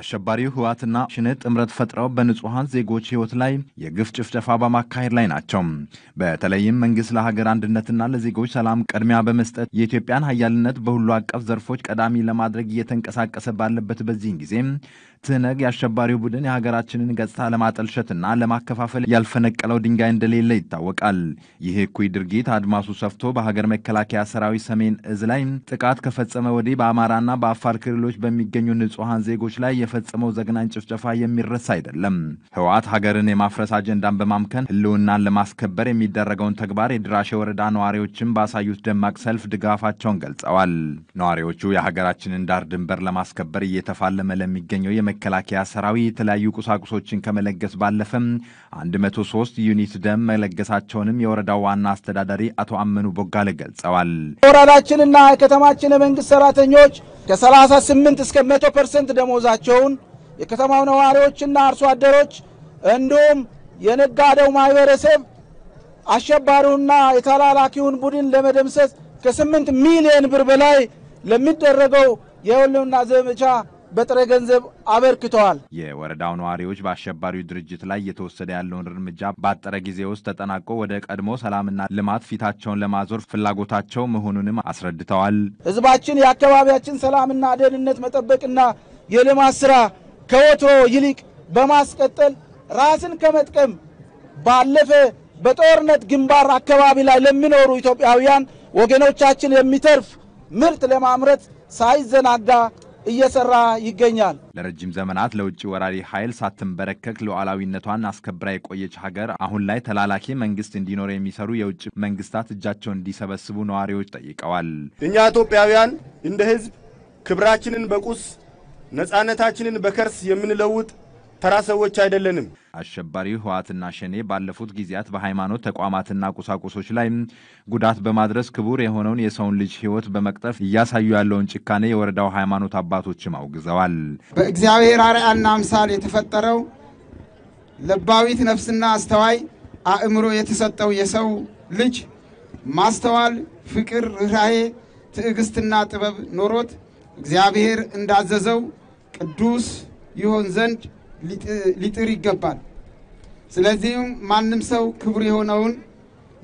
አሸባሪው ህወሓትና ሽንት ጥምረት ፈጥረው በንጹሐን ዜጎች ህይወት ላይ የግፍ ጭፍጨፋ በማካሄድ ላይ ናቸው። በተለይም መንግስት ለሀገር አንድነትና ለዜጎች ሰላም ቅድሚያ በመስጠት የኢትዮጵያን ሀያልነት በሁሉ አቀፍ ዘርፎች ቀዳሚ ለማድረግ እየተንቀሳቀሰ ባለበት በዚህን ጊዜ ትህነግ የአሸባሪው ቡድን የሀገራችንን ገጽታ ለማጠልሸትና ለማከፋፈል ያልፈነቀለው ድንጋይ እንደሌለ ይታወቃል። ይህ እኩይ ድርጊት አድማሱ ሰፍቶ በሀገር መከላከያ ሰራዊት ሰሜን እዝ ላይ ጥቃት ከፈጸመ ወዲህ በአማራና በአፋር ክልሎች በሚገኙ ንጹሐን ዜጎች ላይ የፈጸመው ዘግናኝ ጭፍጨፋ የሚረሳ አይደለም። ህወሓት ሀገርን የማፍረስ አጀንዳን በማምከን ህልውናን ለማስከበር የሚደረገውን ተግባር የድራሼ ወረዳ ነዋሪዎችን ባሳዩት ደማቅ ሰልፍ ድጋፋቸውን ገልጸዋል። ነዋሪዎቹ የሀገራችንን ዳር ድንበር ለማስከበር እየተፋለመ ለሚገኘው የመከላከያ ሰራዊት የተለያዩ ቁሳቁሶችን ከመለገስ ባለፈም 103 ዩኒት ደም መለገሳቸውንም የወረዳው ዋና አስተዳዳሪ አቶ አመኑ ቦጋለ ገልጸዋል። የወረዳችንና የከተማችን የመንግስት ሰራተኞች ከ38 እስከ 100 ፐርሰንት ደሞዛቸውን የከተማው ነዋሪዎችና አርሶ አደሮች እንዲሁም የነጋደው ማህበረሰብ አሸባሪውና የተላላኪውን ቡድን ለመደምሰስ ከ8 ሚሊዮን ብር በላይ ለሚደረገው የህልውና ዘመቻ በጥሬ ገንዘብ አበርክተዋል። የወረዳው ነዋሪዎች በአሸባሪው ድርጅት ላይ እየተወሰደ ያለውን እርምጃ በአጠረ ጊዜ ውስጥ ተጠናቆ ወደ ቀድሞ ሰላምና ልማት ፊታቸውን ለማዞር ፍላጎታቸው መሆኑንም አስረድተዋል። ህዝባችን የአካባቢያችን ሰላምና ደህንነት መጠበቅና የልማት ስራ ከወትሮ ይልቅ በማስቀጠል ራስን ከመጥቀም ባለፈ በጦርነት ግንባር አካባቢ ላይ ለሚኖሩ ኢትዮጵያውያን ወገኖቻችን የሚተርፍ ምርት ለማምረት ሳይዘናጋ እየሰራ ይገኛል። ለረጅም ዘመናት ለውጭ ወራሪ ኃይል ሳትንበረከክ ሉዓላዊነቷን አስከብራ የቆየች ሀገር አሁን ላይ ተላላኪ መንግስት እንዲኖር የሚሰሩ የውጭ መንግስታት እጃቸውን እንዲሰበስቡ ነዋሪዎች ጠይቀዋል። እኛ ኢትዮጵያውያን እንደ ህዝብ ክብራችንን በቁስ ነፃነታችንን በከርስ የምንለውጥ ተራ ሰዎች አይደለንም። አሸባሪ ህወሓትና ሸኔ ባለፉት ጊዜያት በሃይማኖት ተቋማትና ቁሳቁሶች ላይ ጉዳት በማድረስ ክቡር የሆነውን የሰውን ልጅ ህይወት በመቅጠፍ እያሳዩ ያለውን ጭካኔ የወረዳው ሃይማኖት አባቶችም አውግዘዋል። በእግዚአብሔር አርአያና አምሳል የተፈጠረው ለባዊት ነፍስና አስተዋይ አእምሮ የተሰጠው የሰው ልጅ ማስተዋል፣ ፍቅር፣ ርኅራሄ፣ ትዕግስትና ጥበብ ኖሮት እግዚአብሔር እንዳዘዘው ቅዱስ ይሆን ዘንድ ሊጥር ይገባል። ስለዚህም ማንም ሰው ክቡር የሆነውን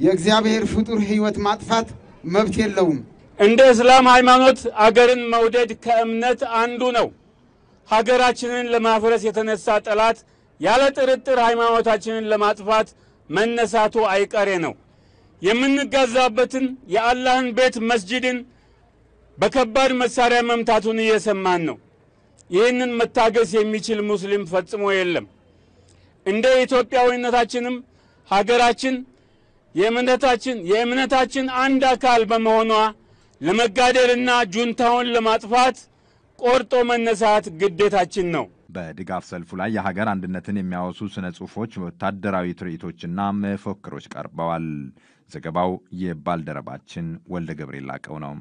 የእግዚአብሔር ፍጡር ሕይወት ማጥፋት መብት የለውም። እንደ እስላም ሃይማኖት አገርን መውደድ ከእምነት አንዱ ነው። ሀገራችንን ለማፍረስ የተነሳ ጠላት ያለ ጥርጥር ሃይማኖታችንን ለማጥፋት መነሳቱ አይቀሬ ነው። የምንጋዛበትን የአላህን ቤት መስጂድን በከባድ መሳሪያ መምታቱን እየሰማን ነው። ይህንን መታገስ የሚችል ሙስሊም ፈጽሞ የለም። እንደ ኢትዮጵያዊነታችንም ሀገራችን የእምነታችን የእምነታችን አንድ አካል በመሆኗ ለመጋደልና ጁንታውን ለማጥፋት ቆርጦ መነሳት ግዴታችን ነው። በድጋፍ ሰልፉ ላይ የሀገር አንድነትን የሚያወሱ ስነ ጽሁፎች ወታደራዊ ትርኢቶችና መፎክሮች ቀርበዋል። ዘገባው የባልደረባችን ወልደ ገብርኤል ላቀው ነው።